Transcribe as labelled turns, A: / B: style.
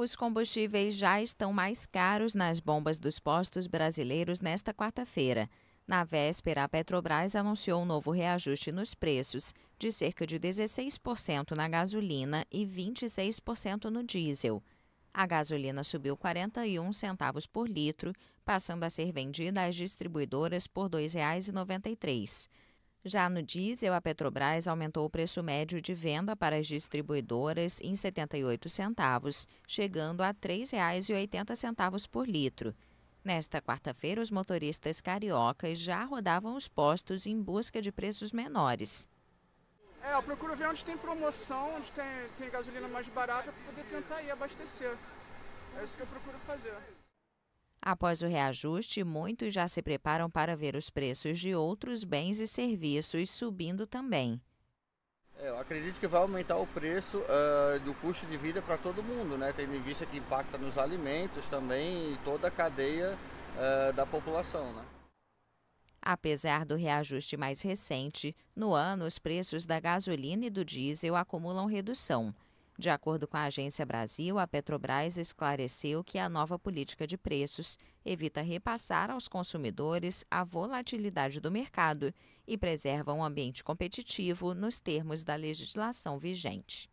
A: Os combustíveis já estão mais caros nas bombas dos postos brasileiros nesta quarta-feira. Na véspera, a Petrobras anunciou um novo reajuste nos preços, de cerca de 16% na gasolina e 26% no diesel. A gasolina subiu 41 centavos por litro, passando a ser vendida às distribuidoras por R$ 2,93. Já no diesel, a Petrobras aumentou o preço médio de venda para as distribuidoras em 78 centavos, chegando a R$ 3,80 por litro. Nesta quarta-feira, os motoristas cariocas já rodavam os postos em busca de preços menores.
B: É, eu procuro ver onde tem promoção, onde tem, tem gasolina mais barata para poder tentar ir abastecer. É isso que eu procuro fazer.
A: Após o reajuste, muitos já se preparam para ver os preços de outros bens e serviços subindo também.
C: É, eu acredito que vai aumentar o preço uh, do custo de vida para todo mundo, né? tendo em vista que impacta nos alimentos também e toda a cadeia uh, da população. Né?
A: Apesar do reajuste mais recente, no ano os preços da gasolina e do diesel acumulam redução. De acordo com a Agência Brasil, a Petrobras esclareceu que a nova política de preços evita repassar aos consumidores a volatilidade do mercado e preserva um ambiente competitivo nos termos da legislação vigente.